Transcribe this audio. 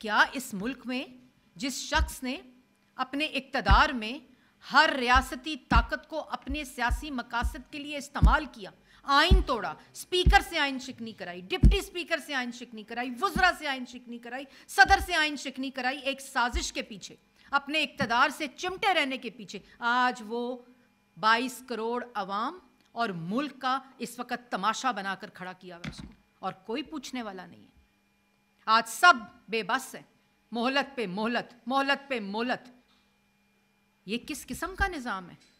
क्या इस मुल्क में जिस शख्स ने अपने इकतदार में हर रियासती ताकत को अपने सियासी मकासद के लिए इस्तेमाल किया आइन तोड़ा स्पीकर से आइन शिकनी कराई डिप्टी स्पीकर से आइन शिकनी कराई वज्रा से आइन शिकनी कराई सदर से आइन शिकनी कराई एक साजिश के पीछे अपने इकतदार से चिमटे रहने के पीछे आज वो 22 करोड़ अवाम और मुल्क का इस वक्त तमाशा बनाकर खड़ा किया हुआ उसको और कोई पूछने वाला नहीं है आज सब बेबस है मोहलत पे मोहलत मोहलत पे मोहलत ये किस किस्म का निज़ाम है